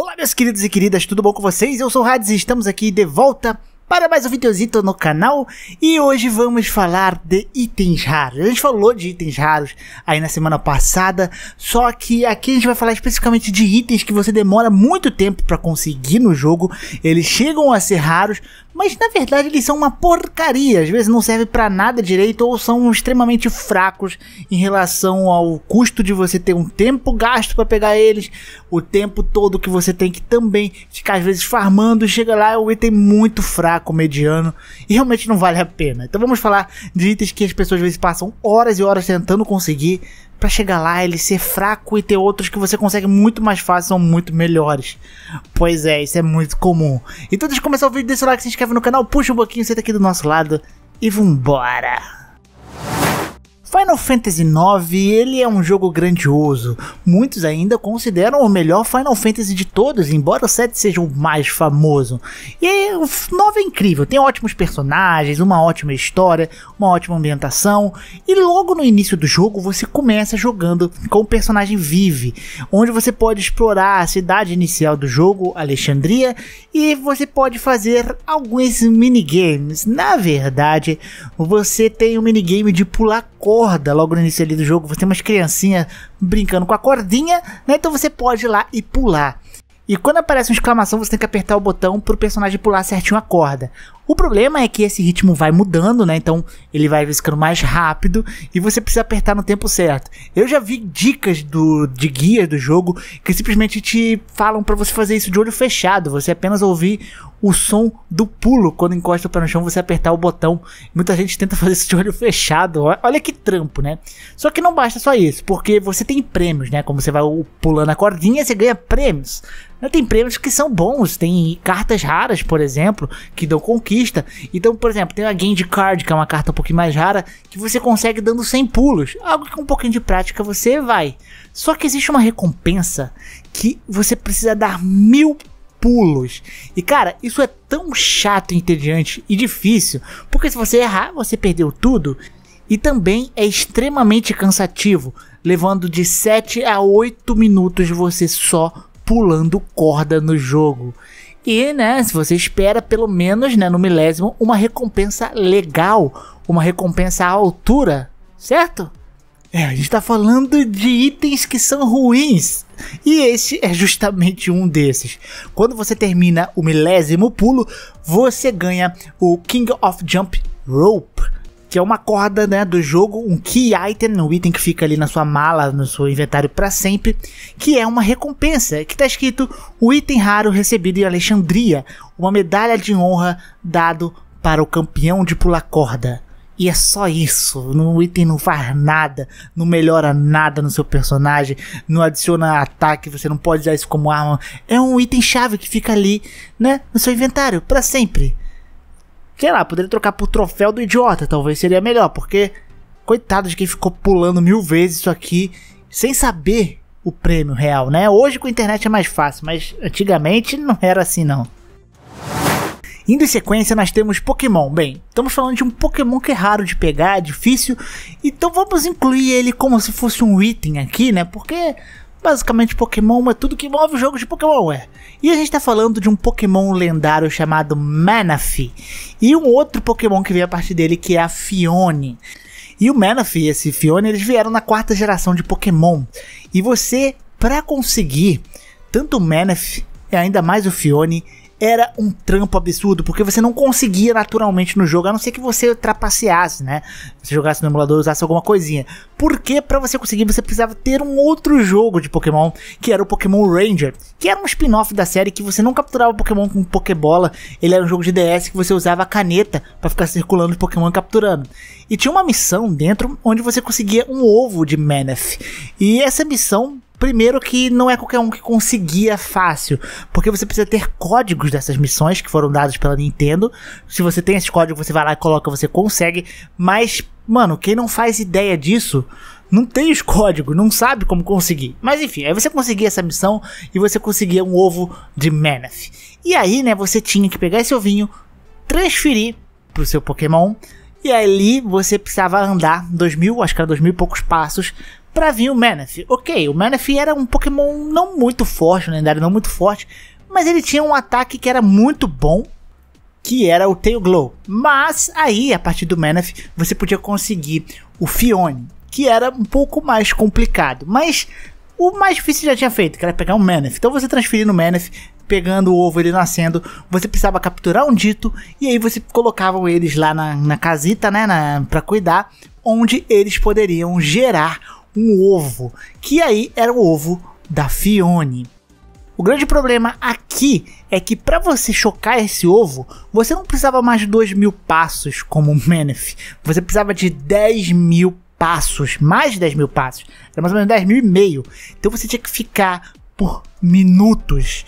Olá meus queridos e queridas, tudo bom com vocês? Eu sou o Hades e estamos aqui de volta para mais um videozinho no canal e hoje vamos falar de itens raros. A gente falou de itens raros aí na semana passada, só que aqui a gente vai falar especificamente de itens que você demora muito tempo para conseguir no jogo. Eles chegam a ser raros, mas na verdade eles são uma porcaria, às vezes não serve para nada direito ou são extremamente fracos em relação ao custo de você ter um tempo gasto para pegar eles, o tempo todo que você tem que também ficar às vezes farmando e chega lá é um item muito fraco, mediano e realmente não vale a pena. Então vamos falar de itens que as pessoas às vezes passam horas e horas tentando conseguir, para chegar lá, ele ser fraco e ter outros que você consegue muito mais fácil, são muito melhores. Pois é, isso é muito comum. Então deixa eu começar o vídeo, o like, se inscreve no canal, puxa o um pouquinho, senta aqui do nosso lado e vambora! Final Fantasy IX ele é um jogo grandioso. Muitos ainda consideram o melhor Final Fantasy de todos, embora o 7 seja o mais famoso. E o 9 é incrível, tem ótimos personagens, uma ótima história, uma ótima ambientação. E logo no início do jogo você começa jogando com o personagem Vive, onde você pode explorar a cidade inicial do jogo, Alexandria, e você pode fazer alguns minigames. Na verdade, você tem um minigame de pular corda corda logo no início ali do jogo. Você tem umas criancinhas brincando com a cordinha, né? Então você pode ir lá e pular. E quando aparece uma exclamação, você tem que apertar o botão pro personagem pular certinho a corda. O problema é que esse ritmo vai mudando, né? Então ele vai ficando mais rápido e você precisa apertar no tempo certo. Eu já vi dicas do, de guias do jogo que simplesmente te falam para você fazer isso de olho fechado, você apenas ouvir o som do pulo quando encosta o pé no chão, você apertar o botão. Muita gente tenta fazer isso de olho fechado. Olha que trampo, né? Só que não basta só isso, porque você tem prêmios, né? Como você vai pulando a cordinha, você ganha prêmios. Né? Tem prêmios que são bons, tem cartas raras, por exemplo, que dão conquista então, por exemplo, tem a Game Card, que é uma carta um pouquinho mais rara, que você consegue dando 100 pulos. Algo que com um pouquinho de prática você vai. Só que existe uma recompensa que você precisa dar mil pulos. E cara, isso é tão chato, entediante e difícil, porque se você errar, você perdeu tudo. E também é extremamente cansativo, levando de 7 a 8 minutos você só pulando corda no jogo. E, né, se você espera pelo menos, né, no milésimo, uma recompensa legal, uma recompensa à altura, certo? É, a gente tá falando de itens que são ruins. E esse é justamente um desses. Quando você termina o milésimo pulo, você ganha o King of Jump Rope que é uma corda, né, do jogo, um key item, um item que fica ali na sua mala, no seu inventário para sempre, que é uma recompensa, que tá escrito o item raro recebido em Alexandria, uma medalha de honra dado para o campeão de pular corda. E é só isso, o item não faz nada, não melhora nada no seu personagem, não adiciona ataque, você não pode usar isso como arma. É um item chave que fica ali, né, no seu inventário para sempre. Sei lá, poderia trocar por troféu do idiota, talvez seria melhor, porque coitado de quem ficou pulando mil vezes isso aqui sem saber o prêmio real, né? Hoje com a internet é mais fácil, mas antigamente não era assim não. Indo em sequência, nós temos Pokémon. Bem, estamos falando de um Pokémon que é raro de pegar, é difícil, então vamos incluir ele como se fosse um item aqui, né? Porque Basicamente, Pokémon é tudo que move o jogo de Pokémon, é. E a gente tá falando de um Pokémon lendário chamado Manaphy. E um outro Pokémon que vem a partir dele, que é a Fione. E o Manaphy e esse Fione, eles vieram na quarta geração de Pokémon. E você, para conseguir tanto o Manaphy e ainda mais o Fione, era um trampo absurdo, porque você não conseguia naturalmente no jogo, a não ser que você trapaceasse, né? Se jogasse no emulador, usasse alguma coisinha. Porque para você conseguir, você precisava ter um outro jogo de Pokémon, que era o Pokémon Ranger, que era um spin-off da série que você não capturava Pokémon com Pokébola, ele era um jogo de DS que você usava a caneta para ficar circulando de Pokémon capturando. E tinha uma missão dentro onde você conseguia um ovo de Maneth. E essa missão Primeiro que não é qualquer um que conseguia fácil, porque você precisa ter códigos dessas missões que foram dados pela Nintendo. Se você tem esses códigos, você vai lá e coloca, você consegue. Mas, mano, quem não faz ideia disso, não tem os códigos, não sabe como conseguir. Mas enfim, aí você conseguia essa missão e você conseguia um ovo de Maneth. E aí, né, você tinha que pegar esse ovinho, transferir pro seu Pokémon e ali você precisava andar dois mil, acho que era dois mil e poucos passos para vir o Manaphy. Ok, o Manaphy era um Pokémon não muito forte, um lendário não muito forte, mas ele tinha um ataque que era muito bom, que era o Tail Glow. Mas aí, a partir do Manaphy, você podia conseguir o Fione, que era um pouco mais complicado, mas o mais difícil já tinha feito, que era pegar um Manaphy. Então você transferia no Manaphy, pegando o ovo ele nascendo, você precisava capturar um dito, e aí você colocavam eles lá na, na casita, né, na, pra cuidar, onde eles poderiam gerar um ovo, que aí era o ovo da Fione. O grande problema aqui é que para você chocar esse ovo, você não precisava mais de 2 mil passos como Menef, você precisava de 10 mil passos, mais de 10 mil passos, era mais ou menos 10 mil e meio. Então você tinha que ficar por minutos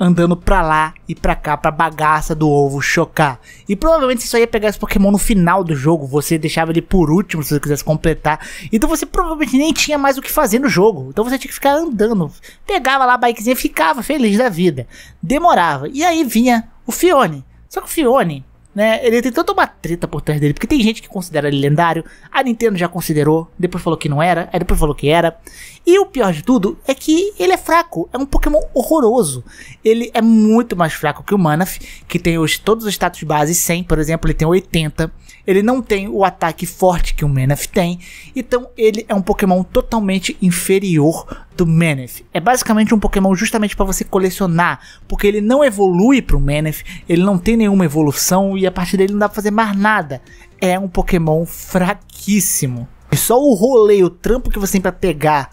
andando pra lá e pra cá, pra bagaça do ovo chocar. E provavelmente você só ia pegar esse Pokémon no final do jogo, você deixava ele por último se você quisesse completar. Então você provavelmente nem tinha mais o que fazer no jogo, então você tinha que ficar andando. Pegava lá a bikezinha e ficava feliz da vida. Demorava. E aí vinha o Fione. Só que o Fione, né? Ele tem toda uma treta por trás dele, porque tem gente que considera ele lendário, a Nintendo já considerou, depois falou que não era, aí depois falou que era. E o pior de tudo é que ele é fraco, é um Pokémon horroroso. Ele é muito mais fraco que o Manaf, que tem os, todos os status base 100, por exemplo, ele tem 80. Ele não tem o ataque forte que o Manaf tem, então ele é um Pokémon totalmente inferior do Maneth. É basicamente um Pokémon justamente para você colecionar, porque ele não evolui para o Maneth, ele não tem nenhuma evolução e a partir dele não dá pra fazer mais nada. É um Pokémon fraquíssimo. E só o rolê, o trampo que você tem para pegar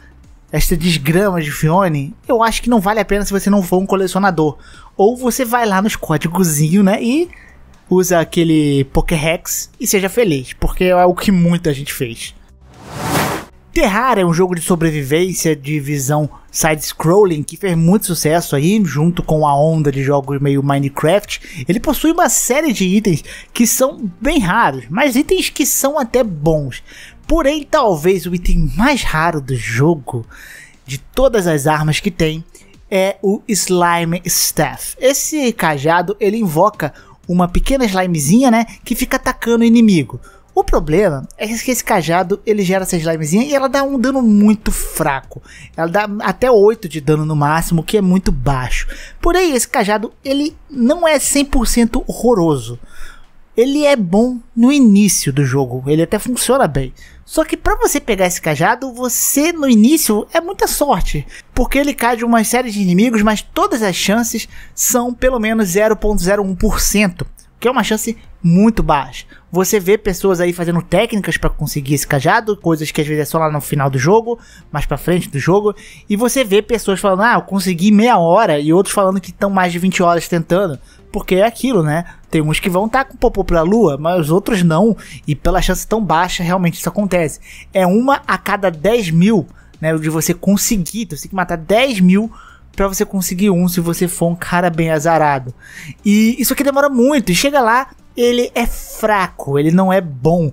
esta desgrama de Fione, eu acho que não vale a pena se você não for um colecionador. Ou você vai lá nos códigozinhos, né, e usa aquele Pokérex e seja feliz, porque é o que muita gente fez. Terraria é um jogo de sobrevivência de visão side-scrolling que fez muito sucesso aí, junto com a onda de jogos meio Minecraft. Ele possui uma série de itens que são bem raros, mas itens que são até bons. Porém, talvez o item mais raro do jogo, de todas as armas que tem, é o Slime Staff. Esse cajado ele invoca uma pequena slimezinha, né, que fica atacando o inimigo. O problema é que esse cajado ele gera essa slimezinha e ela dá um dano muito fraco. Ela dá até 8 de dano no máximo, que é muito baixo. Porém, esse cajado ele não é 100% horroroso. Ele é bom no início do jogo, ele até funciona bem. Só que para você pegar esse cajado, você no início é muita sorte, porque ele cai de uma série de inimigos, mas todas as chances são pelo menos 0.01% que é uma chance muito baixa. Você vê pessoas aí fazendo técnicas para conseguir esse cajado, coisas que às vezes é só lá no final do jogo, mais para frente do jogo, e você vê pessoas falando: "Ah, eu consegui meia hora" e outros falando que estão mais de 20 horas tentando, porque é aquilo, né? Tem uns que vão estar tá com popô pra lua, mas os outros não, e pela chance tão baixa realmente isso acontece. É uma a cada 10 mil né, de você conseguir, você tem que matar 10 mil para você conseguir um se você for um cara bem azarado. E isso aqui demora muito, e chega lá, ele é fraco, ele não é bom.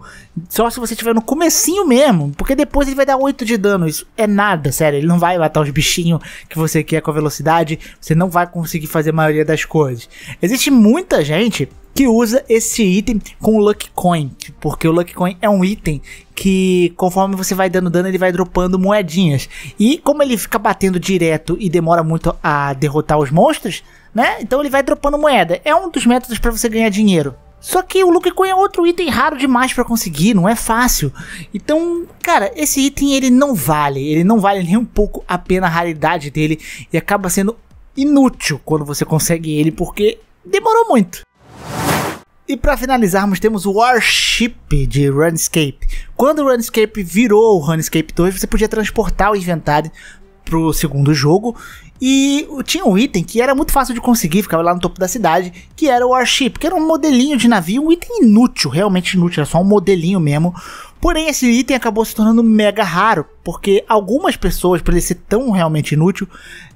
Só se você estiver no comecinho mesmo, porque depois ele vai dar 8 de dano. Isso é nada, sério. Ele não vai matar os bichinhos que você quer com a velocidade. Você não vai conseguir fazer a maioria das coisas. Existe muita gente que usa esse item com o Luck Coin, porque o Luck Coin é um item que conforme você vai dando dano, ele vai dropando moedinhas. E como ele fica batendo direto e demora muito a derrotar os monstros, né? Então ele vai dropando moeda. É um dos métodos para você ganhar dinheiro. Só que o Luck Coin é outro item raro demais para conseguir, não é fácil. Então, cara, esse item ele não vale, ele não vale nem um pouco a pena a raridade dele e acaba sendo inútil quando você consegue ele porque demorou muito. E para finalizarmos, temos o Warship de Runescape. Quando o Runescape virou o Runescape 2, você podia transportar o inventário pro segundo jogo. E tinha um item que era muito fácil de conseguir, ficava lá no topo da cidade, que era o Warship, que era um modelinho de navio, um item inútil, realmente inútil, era só um modelinho mesmo. Porém, esse item acabou se tornando mega raro, porque algumas pessoas, por ele ser tão realmente inútil,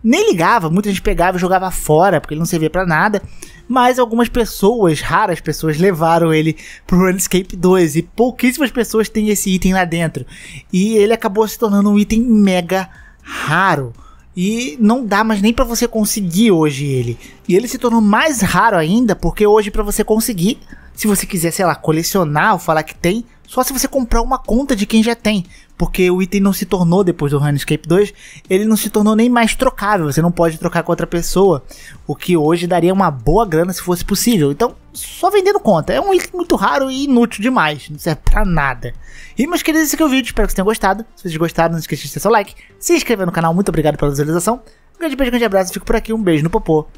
nem ligava, muita gente pegava e jogava fora, porque ele não servia para nada mas algumas pessoas, raras pessoas, levaram ele pro Runescape 2 e pouquíssimas pessoas têm esse item lá dentro. E ele acabou se tornando um item mega raro. E não dá mais nem para você conseguir hoje ele. E ele se tornou mais raro ainda porque hoje para você conseguir se você quiser, sei lá, colecionar ou falar que tem, só se você comprar uma conta de quem já tem. Porque o item não se tornou, depois do Runescape 2, ele não se tornou nem mais trocável. Você não pode trocar com outra pessoa. O que hoje daria uma boa grana se fosse possível. Então, só vendendo conta. É um item muito raro e inútil demais. Não serve pra nada. E, meus queridos, esse aqui é o vídeo. Espero que vocês tenham gostado. Se vocês gostaram, não esqueça de deixar seu like. Se inscrever no canal. Muito obrigado pela visualização. Um grande beijo, um grande abraço. Fico por aqui. Um beijo no popô.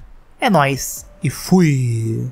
É nóis. E fui.